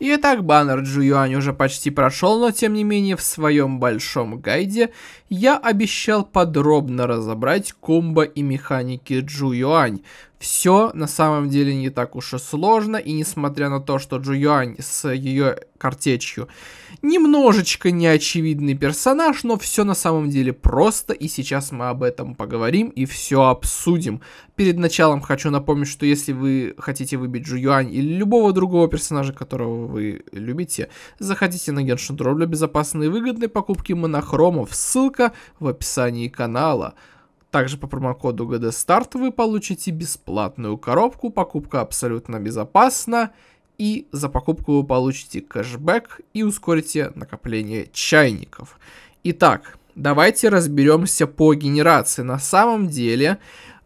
И так баннер Джуюань уже почти прошел, но тем не менее в своем большом гайде я обещал подробно разобрать комбо и механики Джуюань, все на самом деле не так уж и сложно, и несмотря на то, что Джу Юань с ее картечью немножечко неочевидный персонаж, но все на самом деле просто, и сейчас мы об этом поговорим и все обсудим. Перед началом хочу напомнить, что если вы хотите выбить Джу Юань или любого другого персонажа, которого вы любите, заходите на Genshin Drop для безопасной и выгодной покупки монохромов, ссылка в описании канала. Также по промокоду GDSTART вы получите бесплатную коробку, покупка абсолютно безопасна, и за покупку вы получите кэшбэк и ускорите накопление чайников. Итак, давайте разберемся по генерации. На самом деле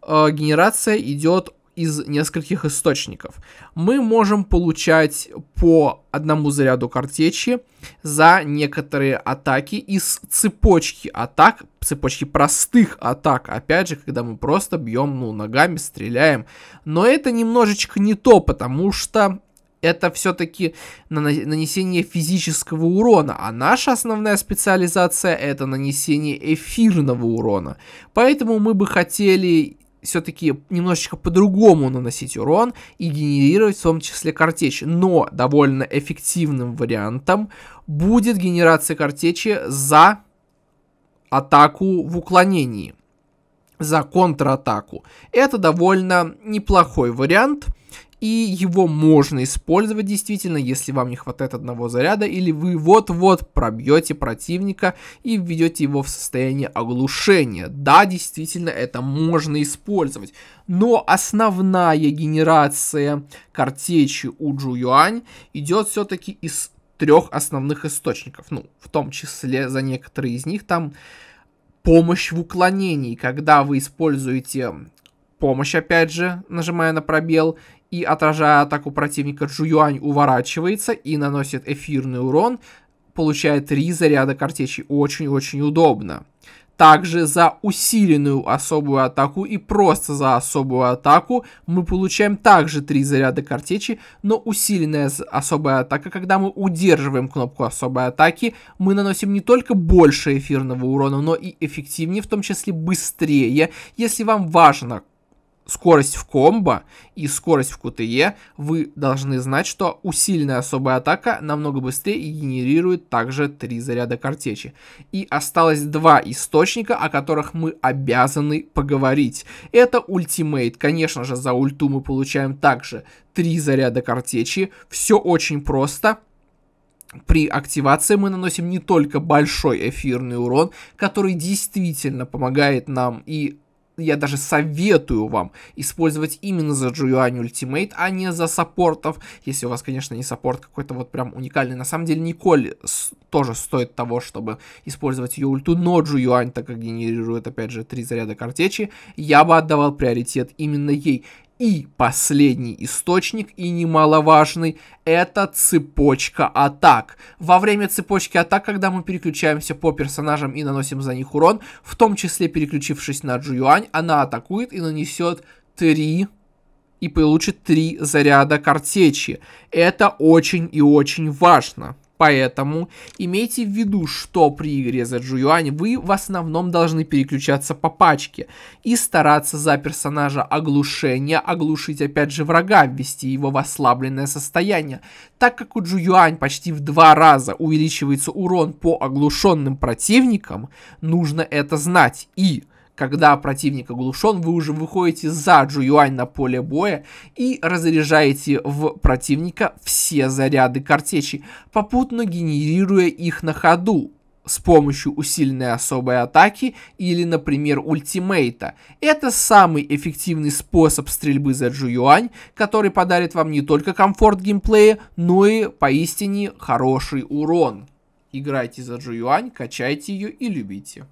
э, генерация идет из нескольких источников. Мы можем получать по одному заряду картечи за некоторые атаки из цепочки атак, цепочки простых атак, опять же, когда мы просто бьем, ну, ногами, стреляем. Но это немножечко не то, потому что это все-таки нанесение физического урона, а наша основная специализация это нанесение эфирного урона. Поэтому мы бы хотели все-таки немножечко по-другому наносить урон и генерировать в том числе картечи. Но довольно эффективным вариантом будет генерация картечи за атаку в уклонении, за контратаку. Это довольно неплохой вариант – и его можно использовать действительно, если вам не хватает одного заряда, или вы вот-вот пробьете противника и введете его в состояние оглушения. Да, действительно, это можно использовать. Но основная генерация картечи у Джу Юань идет все-таки из трех основных источников. Ну, в том числе за некоторые из них там помощь в уклонении, когда вы используете помощь, опять же, нажимая на пробел, и отражая атаку противника, Джуюань уворачивается и наносит эфирный урон, получает три заряда картечи. Очень-очень удобно. Также за усиленную особую атаку и просто за особую атаку мы получаем также три заряда картечи, но усиленная особая атака, когда мы удерживаем кнопку особой атаки, мы наносим не только больше эфирного урона, но и эффективнее, в том числе быстрее. Если вам важно скорость в комбо и скорость в QTE, вы должны знать, что усиленная особая атака намного быстрее и генерирует также 3 заряда картечи. И осталось два источника, о которых мы обязаны поговорить. Это ультимейт. Конечно же, за ульту мы получаем также 3 заряда картечи. Все очень просто. При активации мы наносим не только большой эфирный урон, который действительно помогает нам и я даже советую вам использовать именно за Джуюань Ультимейт, а не за саппортов, если у вас, конечно, не саппорт какой-то вот прям уникальный. На самом деле Николь тоже стоит того, чтобы использовать ее ульту, но Джуюань, так как генерирует, опять же, три заряда картечи, я бы отдавал приоритет именно ей. И последний источник, и немаловажный, это цепочка атак. Во время цепочки атак, когда мы переключаемся по персонажам и наносим за них урон, в том числе переключившись на Джуюань, она атакует и нанесет 3 и получит 3 заряда картечи. Это очень и очень важно. Поэтому имейте в виду, что при игре за Джуюань вы в основном должны переключаться по пачке и стараться за персонажа оглушения оглушить опять же врага, ввести его в ослабленное состояние, так как у Джуюань почти в два раза увеличивается урон по оглушенным противникам, нужно это знать и когда противник оглушен, вы уже выходите за Юань на поле боя и разряжаете в противника все заряды картечи, попутно генерируя их на ходу с помощью усиленной особой атаки или, например, ультимейта. Это самый эффективный способ стрельбы за Юань, который подарит вам не только комфорт геймплея, но и поистине хороший урон. Играйте за Юань, качайте ее и любите.